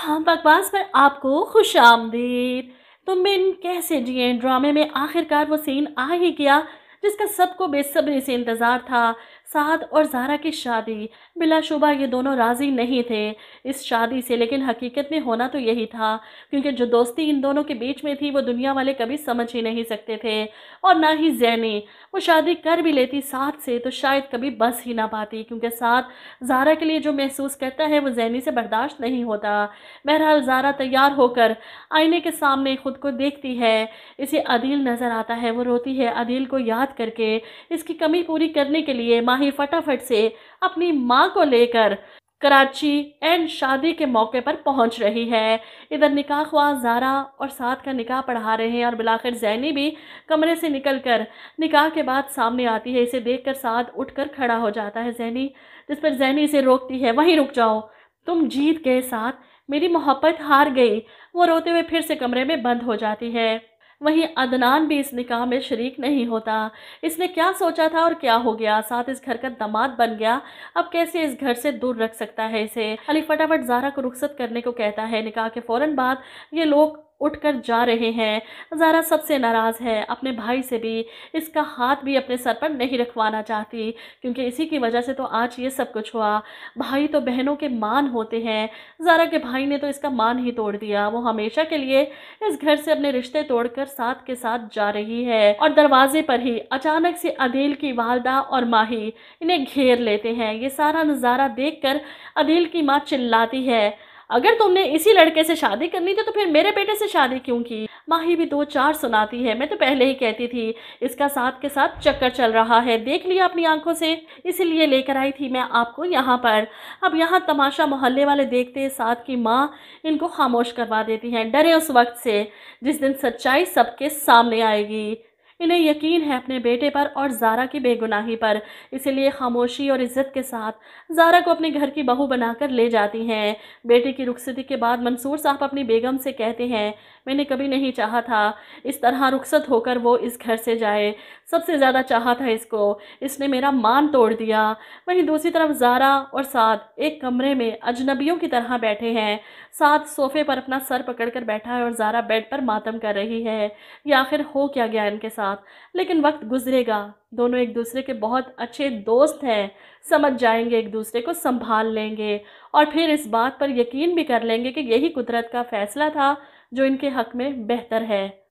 हाँ बकवास पर आपको खुश आमदीद तुम तो बिन कैसे जिए ड्रामे में आखिरकार वो सीन आ ही गया जिसका सबको बेसब्री से इंतज़ार था साद और ज़ारा की शादी बिलाशुबा ये दोनों राज़ी नहीं थे इस शादी से लेकिन हकीकत में होना तो यही था क्योंकि जो दोस्ती इन दोनों के बीच में थी वो दुनिया वाले कभी समझ ही नहीं सकते थे और ना ही जैनी वो शादी कर भी लेती साथ से तो शायद कभी बस ही ना पाती क्योंकि साथ ज़ारा के लिए जो महसूस करता है वो जैनी से बर्दाश्त नहीं होता बहरहाल ज़ारा तैयार होकर आईने के सामने खुद को देखती है इसे अदील नज़र आता है वो रोती है अदील को याद करके इसकी कमी पूरी करने के लिए माह ही फटाफट से अपनी माँ को लेकर कराची एंड शादी के मौके पर पहुंच रही है इधर निकाह हुआ जारा और साथ का निकाह पढ़ा रहे हैं और बिलाखिर जैनी भी कमरे से निकलकर निकाह के बाद सामने आती है इसे देखकर साथ उठकर खड़ा हो जाता है जैनी जिस पर जैनी इसे रोकती है वहीं रुक जाओ तुम जीत गए साथ मेरी मोहब्बत हार गई वो रोते हुए फिर से कमरे में बंद हो जाती है वहीं अदनान भी इस निकाह में शरीक नहीं होता इसने क्या सोचा था और क्या हो गया साथ इस घर का दामाद बन गया अब कैसे इस घर से दूर रख सकता है इसे अली फटाफट जारा को रुख्सत करने को कहता है निकाह के फ़ौर बाद ये लोग उठकर जा रहे हैं ज़ारा सबसे नाराज़ है अपने भाई से भी इसका हाथ भी अपने सर पर नहीं रखवाना चाहती क्योंकि इसी की वजह से तो आज ये सब कुछ हुआ भाई तो बहनों के मान होते हैं ज़ारा के भाई ने तो इसका मान ही तोड़ दिया वो हमेशा के लिए इस घर से अपने रिश्ते तोड़कर साथ के साथ जा रही है और दरवाजे पर ही अचानक से अधील की वालदा और माही इन्हें घेर लेते हैं ये सारा नज़ारा देख अधील की माँ चिल्लाती है अगर तुमने इसी लड़के से शादी करनी थी तो फिर मेरे बेटे से शादी क्यों की माही भी दो चार सुनाती है मैं तो पहले ही कहती थी इसका साथ के साथ चक्कर चल रहा है देख लिया अपनी आंखों से इसीलिए लेकर आई थी मैं आपको यहाँ पर अब यहाँ तमाशा मोहल्ले वाले देखते साथ की माँ इनको खामोश करवा देती हैं डरे उस वक्त से जिस दिन सच्चाई सबके सामने आएगी इन्हें यकीन है अपने बेटे पर और जारा की बेगुनाही पर इसीलिए खामोशी और इज्जत के साथ जारा को अपने घर की बहू बनाकर ले जाती हैं बेटे की रुखसती के बाद मंसूर साहब अपनी बेगम से कहते हैं मैंने कभी नहीं चाहा था इस तरह रुखसत होकर वो इस घर से जाए सबसे ज़्यादा चाहा था इसको इसने मेरा मान तोड़ दिया वहीं दूसरी तरफ जारा और साथ एक कमरे में अजनबियों की तरह बैठे हैं साथ सोफे पर अपना सर पकड़कर बैठा है और जारा बेड पर मातम कर रही है या आखिर हो क्या गया इनके साथ साथ लेकिन वक्त गुजरेगा दोनों एक दूसरे के बहुत अच्छे दोस्त हैं समझ जाएंगे एक दूसरे को संभाल लेंगे और फिर इस बात पर यकीन भी कर लेंगे कि यही कुदरत का फ़ैसला था जो इनके हक में बेहतर है